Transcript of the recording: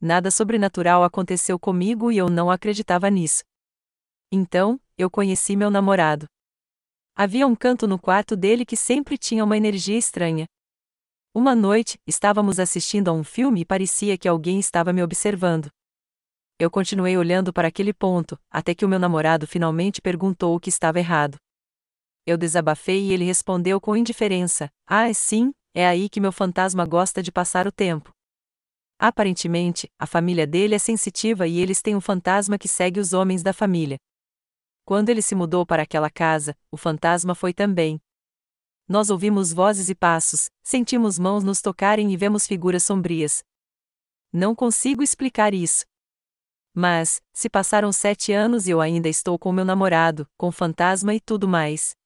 Nada sobrenatural aconteceu comigo e eu não acreditava nisso. Então, eu conheci meu namorado. Havia um canto no quarto dele que sempre tinha uma energia estranha. Uma noite, estávamos assistindo a um filme e parecia que alguém estava me observando. Eu continuei olhando para aquele ponto, até que o meu namorado finalmente perguntou o que estava errado. Eu desabafei e ele respondeu com indiferença: Ah, sim, é aí que meu fantasma gosta de passar o tempo. Aparentemente, a família dele é sensitiva e eles têm um fantasma que segue os homens da família. Quando ele se mudou para aquela casa, o fantasma foi também. Nós ouvimos vozes e passos, sentimos mãos nos tocarem e vemos figuras sombrias. Não consigo explicar isso. Mas, se passaram sete anos e eu ainda estou com meu namorado, com fantasma e tudo mais.